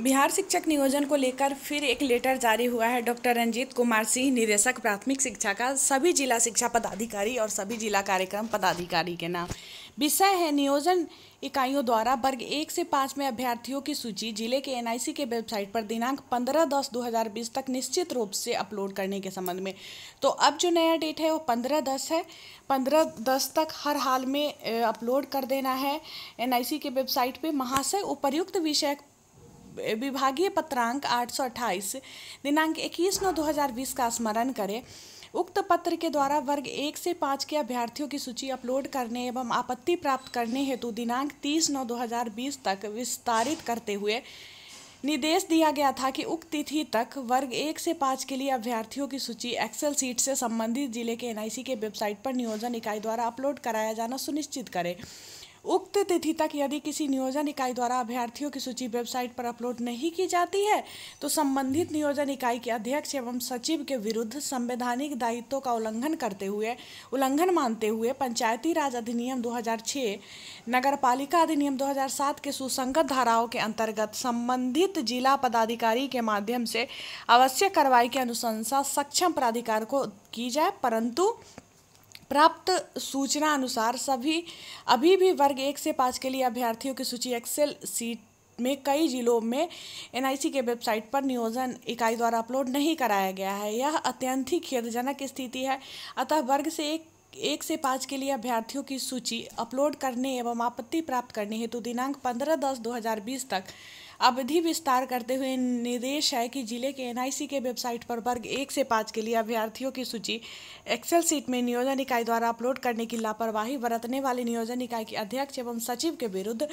बिहार शिक्षक नियोजन को लेकर फिर एक लेटर जारी हुआ है डॉक्टर रंजीत कुमार सिंह निदेशक प्राथमिक शिक्षा का सभी जिला शिक्षा पदाधिकारी और सभी जिला कार्यक्रम पदाधिकारी के नाम विषय है नियोजन इकाइयों द्वारा वर्ग एक से पाँच में अभ्यर्थियों की सूची जिले के एनआईसी के वेबसाइट पर दिनांक पंद्रह दस बीस तक निश्चित रूप से अपलोड करने के संबंध में तो अब जो नया डेट है वो पंद्रह दस है पंद्रह दस तक हर हाल में अपलोड कर देना है एनआईसी के वेबसाइट पे महाशय उपयुक्त विषय विभागीय पत्रांक 828 दिनांक 21 नौ 2020 का स्मरण करें उक्त पत्र के द्वारा वर्ग एक से पाँच के अभ्यर्थियों की सूची अपलोड करने एवं आपत्ति प्राप्त करने हेतु दिनांक 30 नौ 2020 तक विस्तारित करते हुए निर्देश दिया गया था कि उक्त तिथि तक वर्ग एक से पाँच के लिए अभ्यर्थियों की सूची एक्सेल सीट से संबंधित जिले के एनआईसी के वेबसाइट पर नियोजन इकाई द्वारा अपलोड कराया जाना सुनिश्चित करें उक्त तिथि तक यदि किसी नियोजन इकाई द्वारा अभ्यर्थियों की सूची वेबसाइट पर अपलोड नहीं की जाती है तो संबंधित नियोजन इकाई के अध्यक्ष एवं सचिव के विरुद्ध संवैधानिक दायित्वों का उल्लंघन करते हुए उल्लंघन मानते हुए पंचायती राज अधिनियम 2006 पालिका अधिनियम 2007 के सुसंगत धाराओं के अंतर्गत संबंधित जिला पदाधिकारी के माध्यम से आवश्यक कार्रवाई की अनुशंसा सक्षम प्राधिकार को की जाए परंतु प्राप्त सूचना अनुसार सभी अभी भी वर्ग एक से पाँच के लिए अभ्यर्थियों की सूची एक्सेल सीट में कई जिलों में एनआईसी के वेबसाइट पर नियोजन इकाई द्वारा अपलोड नहीं कराया गया है यह अत्यंत ही खेदजनक स्थिति है अतः वर्ग से एक एक से पाँच के लिए अभ्यर्थियों की सूची अपलोड करने एवं आपत्ति प्राप्त करने हेतु दिनांक पंद्रह दस दो हज़ार बीस तक अवधि विस्तार करते हुए निर्देश है कि जिले के एनआईसी के वेबसाइट पर वर्ग एक से पाँच के लिए अभ्यर्थियों की सूची एक्सेल सीट में नियोजन इकाई द्वारा अपलोड करने की लापरवाही बरतने वाले नियोजन इकाई के अध्यक्ष एवं सचिव के विरुद्ध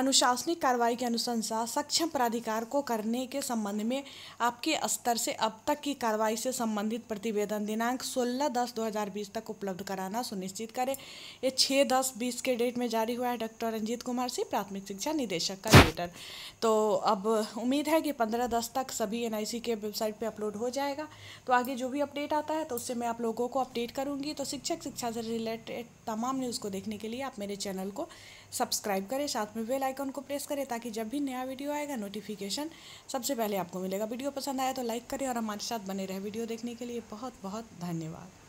अनुशासनिक कार्रवाई की अनुशंसा सक्षम प्राधिकार को करने के संबंध में आपके स्तर से अब तक की कार्रवाई से संबंधित प्रतिवेदन दिनांक सोलह दस दो तक उपलब्ध कराना सुनिश्चित करें ये छः दस बीस के डेट में जारी हुआ है डॉक्टर रंजीत कुमार सिंह प्राथमिक शिक्षा निदेशक का लेटर तो अब उम्मीद है कि पंद्रह दस तक सभी एन के वेबसाइट पे अपलोड हो जाएगा तो आगे जो भी अपडेट आता है तो उससे मैं आप लोगों को अपडेट करूँगी तो शिक्षक शिक्षा से रिलेटेड तमाम न्यूज़ को देखने के लिए आप मेरे चैनल को सब्सक्राइब करें साथ में बेल आइकन को प्रेस करें ताकि जब भी नया वीडियो आएगा नोटिफिकेशन सबसे पहले आपको मिलेगा वीडियो पसंद आया तो लाइक करें और हमारे साथ बने रहे वीडियो देखने के लिए बहुत बहुत धन्यवाद